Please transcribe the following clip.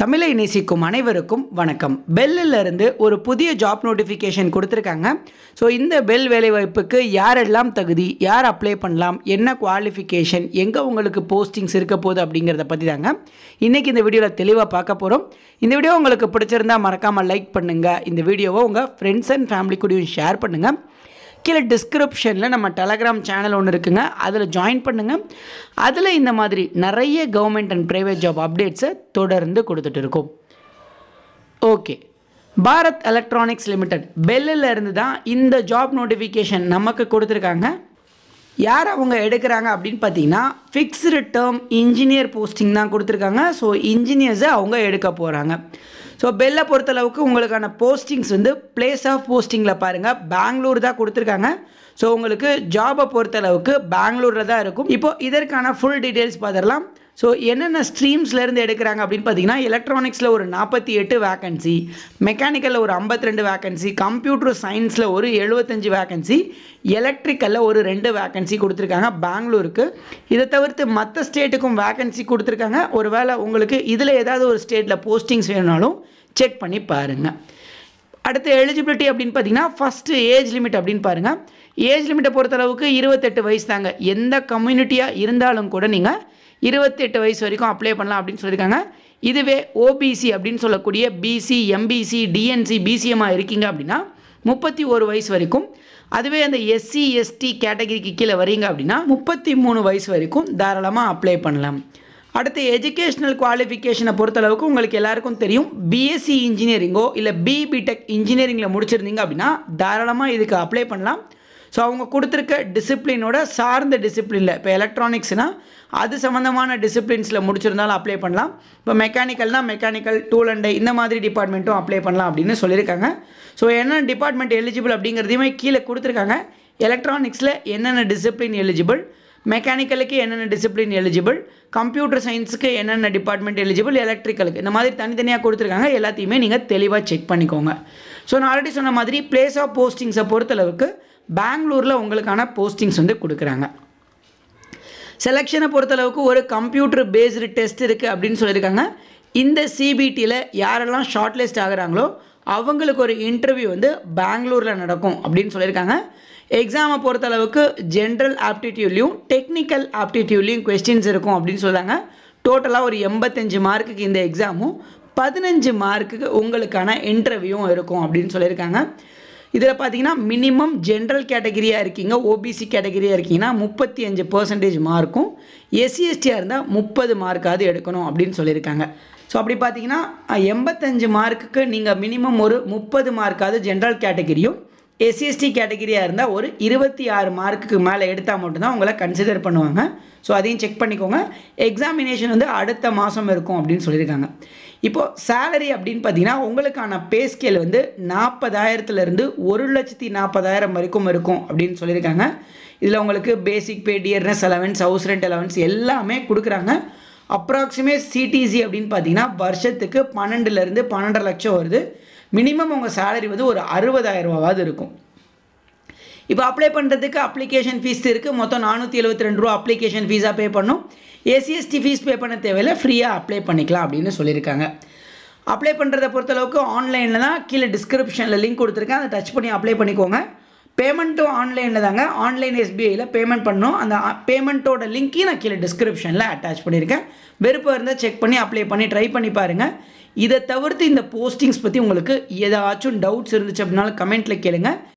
தமிழை நேசிக்கும் அனைவருக்கும் வணக்கம் இருந்து ஒரு புதிய ஜாப் நோட்டிஃபிகேஷன் கொடுத்துருக்காங்க ஸோ இந்த பெல் வேலைவாய்ப்புக்கு யாரெல்லாம் தகுதி யார் அப்ளை பண்ணலாம் என்ன குவாலிஃபிகேஷன் எங்கே உங்களுக்கு போஸ்டிங்ஸ் இருக்க போகுது அப்படிங்கிறத பற்றி தாங்க இன்றைக்கி இந்த வீடியோவில் தெளிவாக பார்க்க போகிறோம் இந்த வீடியோ உங்களுக்கு பிடிச்சிருந்தால் மறக்காமல் லைக் பண்ணுங்கள் இந்த வீடியோவை உங்கள் ஃப்ரெண்ட்ஸ் அண்ட் ஃபேமிலி கூடயும் ஷேர் பண்ணுங்கள் கீழே டிஸ்கிரிப்ஷனில் நம்ம டெலகிராம் சேனல் ஒன்று இருக்குங்க அதில் ஜாயின் பண்ணுங்கள் அதில் இந்த மாதிரி நிறைய கவர்மெண்ட் அண்ட் ப்ரைவேட் ஜாப் அப்டேட்ஸை தொடர்ந்து கொடுத்துட்டு இருக்கோம் ஓகே பாரத் எலக்ட்ரானிக்ஸ் லிமிடெட் பெல்லில் இருந்து தான் இந்த ஜாப் நோட்டிஃபிகேஷன் நமக்கு கொடுத்துருக்காங்க யார் அவங்க எடுக்கிறாங்க அப்படின்னு பார்த்தீங்கன்னா ஃபிக்ஸ்டு டேர்ம் இன்ஜினியர் போஸ்டிங் தான் கொடுத்துருக்காங்க ஸோ இன்ஜினியர்ஸை அவங்க எடுக்க போகிறாங்க ஸோ பெல்லை பொறுத்தளவுக்கு உங்களுக்கான போஸ்டிங்ஸ் வந்து பிளேஸ் ஆஃப் போஸ்டிங்கில் பாருங்கள் பெங்களூர் தான் கொடுத்துருக்காங்க ஸோ உங்களுக்கு ஜாபை பொறுத்தளவுக்கு பெங்களூரில் தான் இருக்கும் இப்போ இதற்கான ஃபுல் டீட்டெயில்ஸ் பார்த்துடலாம் ஸோ என்னென்ன ஸ்ட்ரீம்ஸ்லேருந்து எடுக்கிறாங்க அப்படின்னு பார்த்தீங்கன்னா எலக்ட்ரானிக்ஸில் ஒரு நாற்பத்தி எட்டு வேக்கன்சி மெக்கானிக்கலில் ஒரு ஐம்பத்தி ரெண்டு வேக்கன்சி கம்ப்யூட்டர் சயின்ஸில் ஒரு எழுபத்தஞ்சு வேக்கன்சி எலக்ட்ரிக்கலில் ஒரு ரெண்டு வேக்கன்சி கொடுத்துருக்காங்க பெங்களூருக்கு இதை தவிர்த்து மற்ற ஸ்டேட்டுக்கும் வேக்கன்சி கொடுத்துருக்காங்க வேளை உங்களுக்கு இதில் ஏதாவது ஒரு ஸ்டேட்டில் போஸ்டிங்ஸ் வேணுனாலும் செக் பண்ணி பாருங்கள் அடுத்து எலிஜிபிலிட்டி அப்படின்னு பார்த்தீங்கன்னா ஃபஸ்ட்டு ஏஜ் லிமிட் அப்படின்னு பாருங்கள் ஏஜ் லிமிட்டை பொறுத்தளவுக்கு இருபத்தெட்டு வயசு தாங்க எந்த கம்யூனிட்டியாக இருந்தாலும் கூட நீங்கள் இருபத்தெட்டு வயசு வரைக்கும் அப்ளை பண்ணலாம் அப்படின்னு சொல்லியிருக்காங்க இதுவே ஓபிசி அப்படின்னு சொல்லக்கூடிய பிசி எம்பிசி டிஎன்சி பிசிஎம்மாக இருக்கீங்க அப்படின்னா முப்பத்தி ஒரு வயசு வரைக்கும் அதுவே அந்த எஸ்சி எஸ்டி கேட்டகரிக்கு கீழே வரீங்க அப்படின்னா முப்பத்தி மூணு வயசு வரைக்கும் தாராளமாக அப்ளை பண்ணலாம் அடுத்து எஜுகேஷ்னல் குவாலிஃபிகேஷனை பொறுத்தளவுக்கு உங்களுக்கு எல்லாருக்கும் தெரியும் பிஎஸ்சி இன்ஜினியரிங்கோ இல்லை பிபிடெக் இன்ஜினியரிங்கில் முடிச்சிருந்தீங்க அப்படின்னா தாராளமாக இதுக்கு அப்ளை பண்ணலாம் ஸோ அவங்க கொடுத்துருக்க டிசிப்ளினோட சார்ந்த டிசிப்ளினில் இப்போ எலக்ட்ரானிக்ஸ்னால் அது சம்மந்தமான டிசிப்ளின்ஸில் முடிச்சிருந்தாலும் அப்ளை பண்ணலாம் இப்போ மெக்கானிக்கல்னால் மெக்கானிக்கல் டூல் அண்ட் இந்த மாதிரி டிபார்ட்மெண்ட்டும் அப்ளை பண்ணலாம் அப்படின்னு சொல்லியிருக்காங்க ஸோ என்ன டிபார்ட்மெண்ட் எலிஜிபிள் அப்படிங்கிறதையுமே கீழே கொடுத்துருக்காங்க எலக்ட்ரானிக்ஸில் என்னென்ன டிசிப்ளின் எலிஜிபிள் மெக்கானிக்கலுக்கு என்னென்ன டிசிப்ளின் எலிஜிபிள் கம்ப்யூட்டர் சயின்ஸுக்கு என்னென்ன டிபார்ட்மெண்ட் எலிஜிபிள் எலக்ட்ரிக்கலுக்கு இந்த மாதிரி தனித்தனியாக கொடுத்துருக்காங்க எல்லாத்தையுமே நீங்கள் தெளிவாக செக் பண்ணிக்கோங்க ஸோ நான் ஆல்ரெடி சொன்ன மாதிரி பிளேஸ் ஆஃப் போஸ்டிங்ஸை பொறுத்தளவுக்கு பெங்களூரில் உங்களுக்கான போஸ்டிங்ஸ் வந்து கொடுக்குறாங்க செலெக்ஷனை பொறுத்தளவுக்கு ஒரு கம்ப்யூட்டர் பேஸ்டு டெஸ்ட் இருக்குது அப்படின்னு சொல்லியிருக்காங்க இந்த சிபிடியில் யாரெல்லாம் ஷார்ட் லிஸ்ட் ஆகிறாங்களோ அவங்களுக்கு ஒரு இன்டர்வியூ வந்து பெங்களூரில் நடக்கும் அப்படின்னு சொல்லியிருக்காங்க எக்ஸாமை பொறுத்தளவுக்கு ஜென்ரல் ஆப்டிடியூட்லேயும் டெக்னிக்கல் ஆப்டிடியூட்லேயும் கொஸ்டின்ஸ் இருக்கும் அப்படின்னு சொல்கிறாங்க டோட்டலாக ஒரு எண்பத்தஞ்சு மார்க்குக்கு இந்த எக்ஸாமும் பதினஞ்சு மார்க்குக்கு உங்களுக்கான இன்டர்வியூவும் இருக்கும் அப்படின்னு சொல்லியிருக்காங்க இதில் பார்த்தீங்கன்னா மினிமம் ஜென்ரல் கேட்டகிரியாக இருக்கீங்க ஓபிசி கேட்டகிரியாக இருக்கீங்கன்னா முப்பத்தி அஞ்சு பர்சன்டேஜ் மார்க்கும் எஸ்சிஎஸ்டியாக இருந்தால் முப்பது மார்க்காவது எடுக்கணும் அப்படின்னு சொல்லியிருக்காங்க ஸோ அப்படி பார்த்தீங்கன்னா எண்பத்தஞ்சு மார்க்குக்கு நீங்கள் மினிமம் ஒரு முப்பது மார்க்காவது ஜென்ரல் கேட்டகிரியும் எஸ்சிஎஸ்டி கேட்டகிரியாக இருந்தால் ஒரு இருபத்தி ஆறு மார்க்குக்கு மேலே எடுத்தால் மட்டும்தான் உங்களை கன்சிடர் பண்ணுவாங்க ஸோ அதையும் செக் பண்ணிக்கோங்க எக்ஸாமினேஷன் வந்து அடுத்த மாதம் இருக்கும் அப்படின்னு சொல்லியிருக்காங்க இப்போது சேலரி அப்படின்னு பார்த்தீங்கன்னா உங்களுக்கான பே ஸ்கேல் வந்து நாற்பதாயிரத்துலேருந்து ஒரு லட்சத்தி நாற்பதாயிரம் வரைக்கும் இருக்கும் அப்படின்னு சொல்லியிருக்காங்க இதில் உங்களுக்கு basic pay dearness allowance house rent allowance எல்லாமே கொடுக்குறாங்க அப்ராக்சிமேட் சிடிசி அப்படின்னு பார்த்தீங்கன்னா வருஷத்துக்கு பன்னெண்டுலேருந்து பன்னெண்டரை லட்சம் வருது மினிமம் உங்கள் சேலரி வந்து ஒரு அறுபதாயிரம் ரூபாவாவது இருக்கும் இப்போ அப்ளை பண்ணுறதுக்கு அப்ளிகேஷன் ஃபீஸ் இருக்குது மொத்தம் நானூற்றி எழுபத்தி ரெண்டு ரூபா அப்ளிகேஷன் ஃபீஸாக பே பண்ணும் ஏசிஎஸ்டி ஃபீஸ் பே பண்ண தேவையில்லை ஃப்ரீயாக அப்ளை பண்ணிக்கலாம் அப்படின்னு சொல்லியிருக்காங்க அப்ளை பண்ணுறதை பொறுத்தளவுக்கு ஆன்லைனில் தான் கீழே டிஸ்கிரிப்ஷனில் லிங்க் கொடுத்துருக்கேன் அதை டச் பண்ணி அப்ளை பண்ணிக்கோங்க பேமெண்ட்டும் ஆன்லைனில் தாங்க ஆன்லைன் எஸ்பிஐயில் பேமெண்ட் பண்ணோம் அந்த பேமெண்ட்டோட லிங்க்கையும் நான் கீழே டிஸ்கிரிப்ஷனில் அட்டாச் பண்ணியிருக்கேன் வெறுப்பாக இருந்தால் செக் பண்ணி அப்ளை பண்ணி ட்ரை பண்ணி பாருங்கள் இதை தவிர்த்து இந்த போஸ்டிங்ஸ் பற்றி உங்களுக்கு ஏதாச்சும் டவுட்ஸ் இருந்துச்சு அப்படின்னாலும் கமெண்ட்டில் கேளுங்கள்